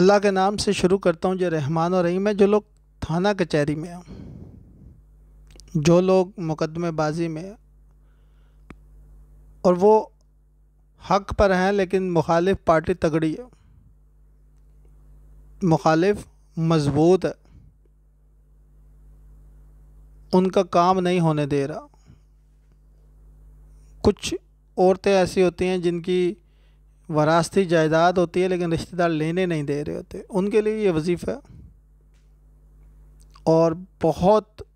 अल्लाह के नाम से शुरू करता हूँ जो रहमान और रहीम है जो लोग थाना कचहरी में हैं जो लोग मुकदमेबाजी में और वो हक पर हैं लेकिन मुखालिफ पार्टी तगड़ी है मुखालिफ मजबूत है उनका काम नहीं होने दे रहा कुछ औरतें ऐसी होती हैं जिनकी वरासती जायदाद होती है लेकिन रिश्तेदार लेने नहीं दे रहे होते उनके लिए ये वजीफ़ा है और बहुत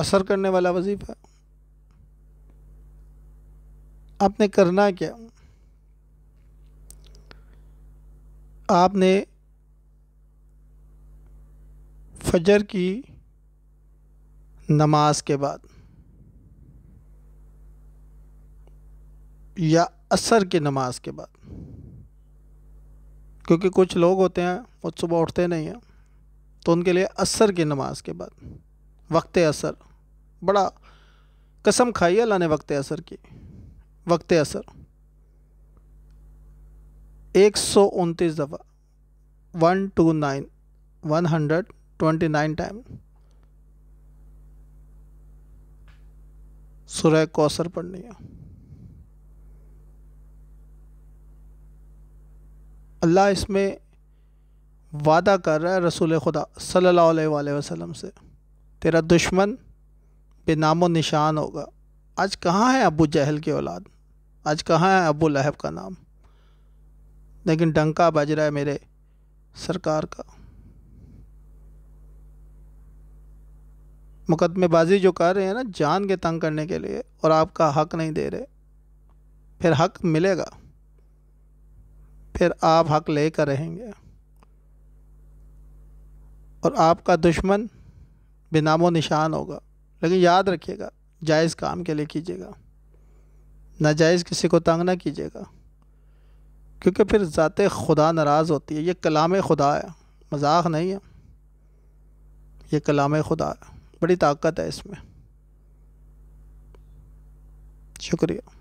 असर करने वाला वजीफ़ा है आपने करना क्या आपने फजर की नमाज के बाद या असर की नमाज के बाद क्योंकि कुछ लोग होते हैं वो सुबह उठते नहीं हैं तो उनके लिए असर की नमाज के बाद वक्त असर बड़ा कसम खाई अल्लाह ने वक्त असर की वक्त असर एक सौ उनतीस दफ़ा one two nine one hundred twenty nine time सुरह कौसर पढ़नी है अल्लाह इसमें वादा कर रहा है रसूल खुदा सल्ला वसलम से तेरा दुश्मन बेनामो निशान होगा आज कहाँ है अबू जहल की औलाद आज कहाँ है अबू लहब का नाम लेकिन डंका बज रहा है मेरे सरकार का मुकदमेबाजी जो कर रहे हैं ना जान के तंग करने के लिए और आपका हक नहीं दे रहे फिर हक मिलेगा फिर आप हक लेकर रहेंगे और आपका दुश्मन बिनामो निशान होगा लेकिन याद रखिएगा जायज़ काम के लिए कीजिएगा नाजायज़ किसी को तंग ना कीजिएगा क्योंकि फिर ज़ात खुदा नाराज़ होती है ये कलाम खुदा है मजाक नहीं है ये कलाम खुदा है बड़ी ताकत है इसमें शुक्रिया